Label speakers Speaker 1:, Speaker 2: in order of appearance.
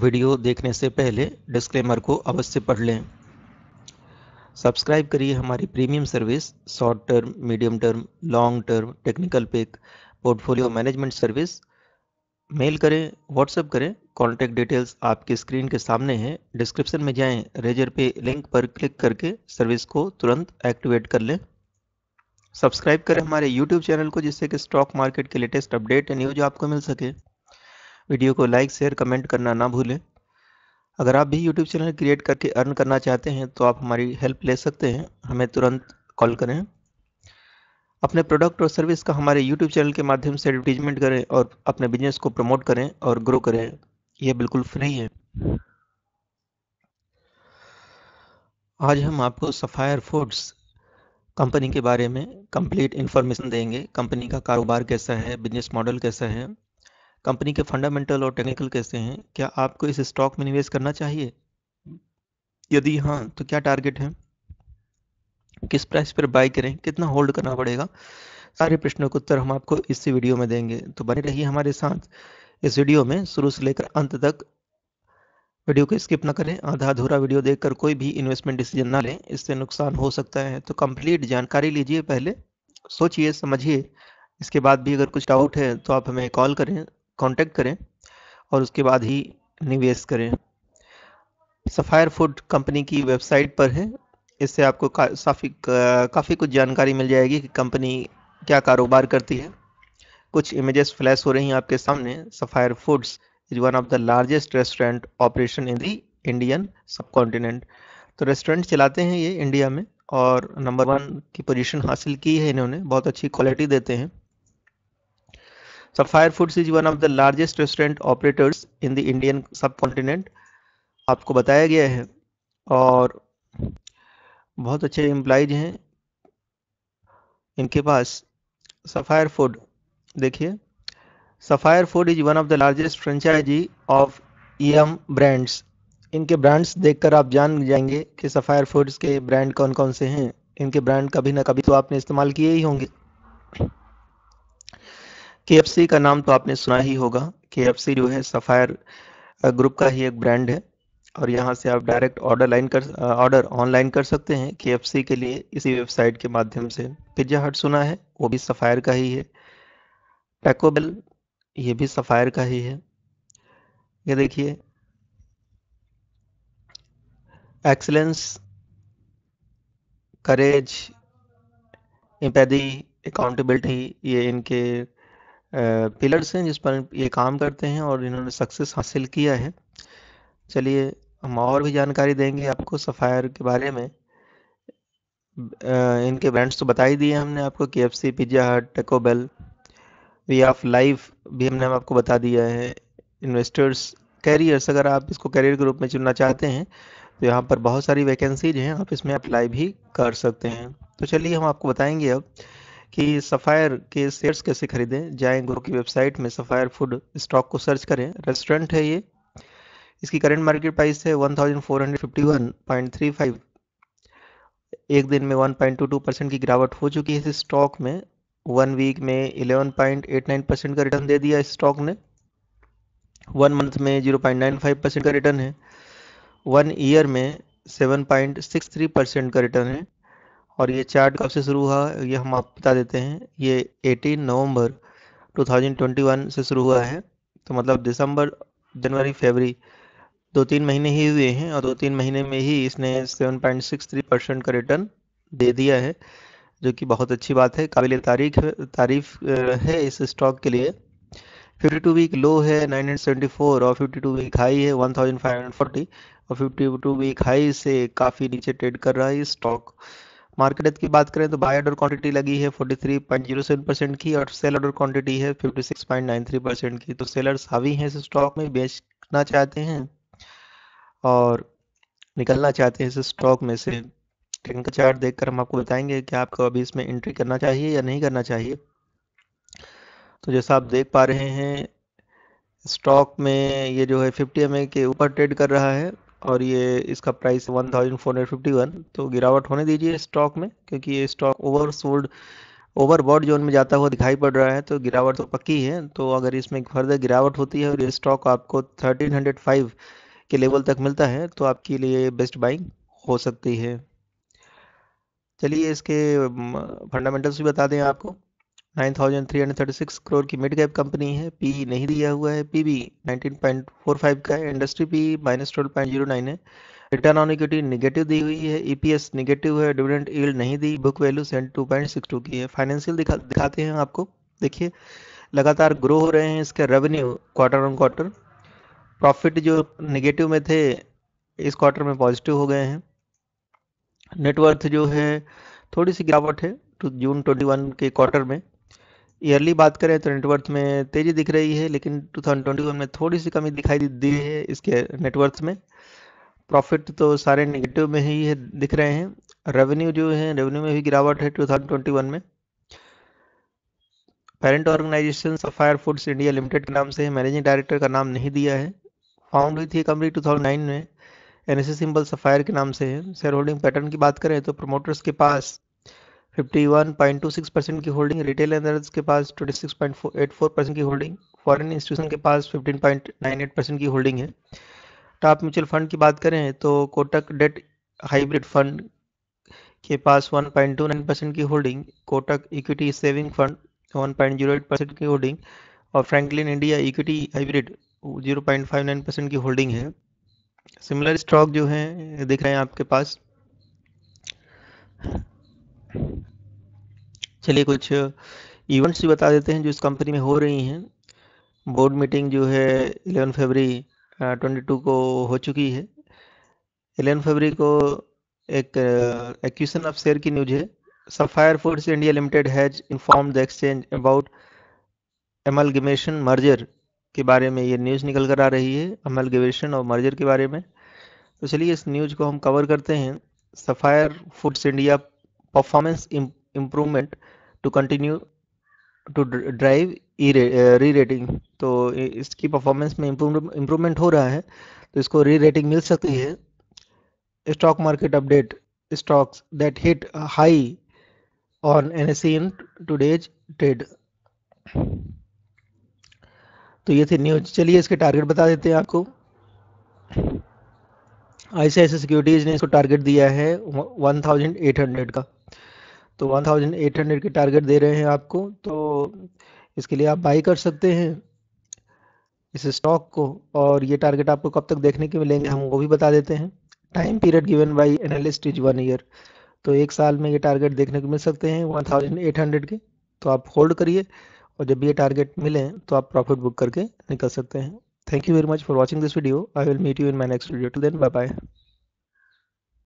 Speaker 1: video देखने से पहले डिस्क्लेमर को अवश्य पढ़ लें सब्सक्राइब करिए हमारी premium service short term medium term long term technical pick portfolio management service mail करें व्हाट्सएप करें कॉन्टैक्ट डिटेल्स आपके स्क्रीन के सामने हैं डिस्क्रिप्शन में जाएं रेजर पे लिंक पर क्लिक करके सर्विस को तुरंत एक्टिवेट कर लें सब्सक्राइब करें हमारे यूट्यूब चैनल को जिससे कि स्टॉक मार्केट के लेटेस्ट अपडेट एंड न्यूज आपको मिल सके वीडियो को लाइक शेयर कमेंट करना ना भूलें अगर आप भी YouTube चैनल क्रिएट करके अर्न करना चाहते हैं तो आप हमारी हेल्प ले सकते हैं हमें तुरंत कॉल करें अपने प्रोडक्ट और सर्विस का हमारे यूट्यूब चैनल के माध्यम से एडवर्टीजमेंट करें और अपने बिजनेस को प्रमोट करें और ग्रो करें यह बिल्कुल फ्री है आज हम आपको सफ़ायर फूड्स कंपनी के बारे में कंप्लीट इन्फॉर्मेशन देंगे कंपनी का कारोबार कैसा है बिजनेस मॉडल कैसा है कंपनी के फंडामेंटल और टेक्निकल कैसे हैं क्या आपको इस स्टॉक में निवेश करना चाहिए यदि हाँ तो क्या टारगेट है किस प्राइस पर बाय करें कितना होल्ड करना पड़ेगा सारे प्रश्नों का उत्तर हम आपको इस वीडियो में देंगे तो बने रहिए हमारे साथ इस वीडियो में शुरू से लेकर अंत तक वीडियो को स्किप ना करें आधा अधूरा वीडियो देखकर कोई भी इन्वेस्टमेंट डिसीजन ना लें इससे नुकसान हो सकता है तो कंप्लीट जानकारी लीजिए पहले सोचिए समझिए इसके बाद भी अगर कुछ डाउट है तो आप हमें कॉल करें कांटेक्ट करें और उसके बाद ही निवेश करें सफ़ायर फूड कंपनी की वेबसाइट पर है इससे आपको काफ़ी काफ़ी कुछ जानकारी मिल जाएगी कि कंपनी क्या कारोबार करती है कुछ इमेजेस फ्लैश हो रही हैं आपके सामने Sapphire Foods is one of the largest restaurant operation in the Indian subcontinent तो रेस्टोरेंट चलाते हैं ये इंडिया में और नंबर वन की पोजीशन हासिल की है इन्होंने बहुत अच्छी क्वालिटी देते हैं Sapphire Foods is one of the largest restaurant operators in the Indian subcontinent आपको बताया गया है और बहुत अच्छे एम्प्लाइज हैं इनके पास सफायर फूड देखिए Sapphire food is one of the largest franchisee of Yum brands इनके ब्रांड्स देखकर आप जान जाएंगे कि सफायर फूड्स के ब्रांड कौन कौन से हैं इनके ब्रांड कभी ना कभी तो आपने इस्तेमाल किए ही होंगे के का नाम तो आपने सुना ही होगा के जो है सफ़ायर ग्रुप का ही एक ब्रांड है और यहाँ से आप डायरेक्ट ऑर्डर लाइन कर ऑर्डर ऑनलाइन कर सकते हैं के के लिए इसी वेबसाइट के माध्यम से पिज्जा हट सुना है वो भी सफ़ायर का ही है टैकोबेल ये भी सफ़ायर का ही है ये देखिए एक्सलेंस करेज इम्पैदी अकाउंटेबिलिटी ये इनके पिलर्स हैं जिस पर ये काम करते हैं और इन्होंने सक्सेस हासिल किया है चलिए हम और भी जानकारी देंगे आपको सफ़ायर के बारे में इनके ब्रांड्स तो बता ही दिए हमने आपको के एफ सी पिज्जा हट टेकोबेल वे ऑफ लाइफ भी हमने हम आपको बता दिया है इन्वेस्टर्स कैरियर्स अगर आप इसको कैरियर के रूप में चुनना चाहते हैं तो यहाँ पर बहुत सारी वैकेंसीज हैं आप इसमें अप्लाई भी कर सकते हैं तो चलिए हम आपको बताएंगे अब कि सफ़ायर के शेयर्स कैसे खरीदें गुरु की वेबसाइट में सफ़ायर फूड स्टॉक को सर्च करें रेस्टोरेंट है ये इसकी करंट मार्केट प्राइस है 1451.35 एक दिन में 1.22 परसेंट की गिरावट हो चुकी है इस स्टॉक में वन वीक में 11.89 परसेंट का रिटर्न दे दिया इस स्टॉक ने वन मंथ में 0.95 परसेंट का रिटर्न है वन ईयर में 7.63 परसेंट का रिटर्न है और ये चार्ट कब से शुरू हुआ ये हम आप बता देते हैं ये 18 नवंबर 2021 से शुरू हुआ है तो मतलब दिसंबर जनवरी फरवरी दो तीन महीने ही हुए हैं और दो तीन महीने में ही इसने 7.63 परसेंट का रिटर्न दे दिया है जो कि बहुत अच्छी बात है काबिल तारीख तारीफ है इस स्टॉक के लिए 52 वीक लो है 974 और 52 वीक हाई है 1540 और 52 वीक हाई से काफ़ी नीचे ट्रेड कर रहा है ये स्टॉक मार्केट डेथ की बात करें तो बाय ऑर्डर क्वांटिटी लगी है 43.07 परसेंट की और सेल ऑर्डर क्वांटिटी है 56.93 परसेंट की तो सेलर्स हावी हैं इस स्टॉक में बेचना चाहते हैं और निकलना चाहते हैं इस स्टॉक में से टेक्निकल चार्ट देखकर हम आपको बताएंगे कि आपको अभी इसमें एंट्री करना चाहिए या नहीं करना चाहिए तो जैसा आप देख पा रहे हैं स्टॉक में ये जो है फिफ्टी एम के ऊपर ट्रेड कर रहा है और ये इसका प्राइस 1451 तो गिरावट होने दीजिए स्टॉक में क्योंकि ये stock oversold overbought zone में जाता हुआ दिखाई पड़ रहा है तो गिरावट तो पक्की है तो अगर इसमें फर्दर गिरावट होती है और ये स्टॉक आपको 1305 के लेवल तक मिलता है तो आपके लिए बेस्ट बाइंग हो सकती है चलिए इसके फंडामेंटल्स भी बता दें आपको 9,336 करोड़ की मिड कैप कंपनी है पी नहीं दिया हुआ है पीबी 19.45 का है इंडस्ट्री पी माइनस ट्वेल्व है रिटर्न ऑन इक्विटी निगेटिव दी हुई है ईपीएस e निगेटिव है डिविडेंट ईल्ड नहीं दी book value cent two point six two की है फाइनेंशियल दिखा, दिखाते हैं आपको देखिए लगातार ग्रो हो रहे हैं इसके revenue quarter on quarter profit जो निगेटिव में थे इस क्वार्टर में पॉजिटिव हो गए हैं नेटवर्थ जो है थोड़ी सी गिरावट है जून ट्वेंटी के क्वार्टर में ईयरली बात करें तो नेटवर्थ में तेजी दिख रही है लेकिन 2021 में थोड़ी सी कमी दिखाई दी है इसके नेटवर्थ में प्रॉफिट तो सारे नेगेटिव में ही है दिख रहे हैं रेवेन्यू जो है रेवेन्यू में भी गिरावट है 2021 में parent organisation Sapphire Foods India limited के नाम से मैनेजिंग डायरेक्टर का नाम नहीं दिया है फाउंड हुई थी कंपनी टू में एन सिंबल सफायर के नाम से है शेयर होल्डिंग पैटर्न की बात करें तो प्रमोटर्स के पास 51.26 परसेंट की होल्डिंग रिटेल एनर्स के पास 26.84 परसेंट की होल्डिंग फॉरेन इंस्टीट्यूशन के पास 15.98 परसेंट की होल्डिंग है टॉप म्यूचुअल फंड की बात करें तो कोटक डेट हाइब्रिड फंड के पास 1.29 परसेंट की holding Kotak equity saving fund 1.08 percent की होल्डिंग और Franklin India equity hybrid 0.59 percent की होल्डिंग है सिमिलर स्टॉक जो है दिख रहे हैं आपके पास चलिए कुछ इवेंट्स भी बता देते हैं जो इस कंपनी में हो रही हैं बोर्ड मीटिंग जो है इलेवन फरवरी ट्वेंटी टू को हो चुकी है इलेवन फरवरी को एक एक्विशन ऑफ शेयर की न्यूज है Sapphire Foods India limited has inform the exchange about amalgamation merger के बारे में ये न्यूज़ निकल कर आ रही है एमलगमेशन और मर्जर के बारे में तो चलिए इस न्यूज़ को हम कवर करते हैं Sapphire Foods India performance Im improvement to continue to drive a re rating तो इसकी परफॉर्मेंस में इम्प्रूवमेंट हो रहा है तो इसको री रेटिंग मिल सकती है stock market update stocks that hit high on N S in today's trade तो ये थी न्यूज चलिए इसके टारगेट बता देते हैं आपको आईसीआईसी सिक्योरिटीज ने इसको टारगेट दिया है 1800 का तो 1800 के टारगेट दे रहे हैं आपको तो इसके लिए आप बाई कर सकते हैं इस स्टॉक को और ये टारगेट आपको कब तक देखने के मिलेंगे हम वो भी बता देते हैं time period given by analyst is one year तो एक साल में ये टारगेट देखने को मिल सकते हैं 1800 के तो आप होल्ड करिए और जब ये टारगेट मिले तो आप प्रॉफिट बुक करके निकल सकते हैं thank you very much for watching this video I will meet you in my next video to then bye bye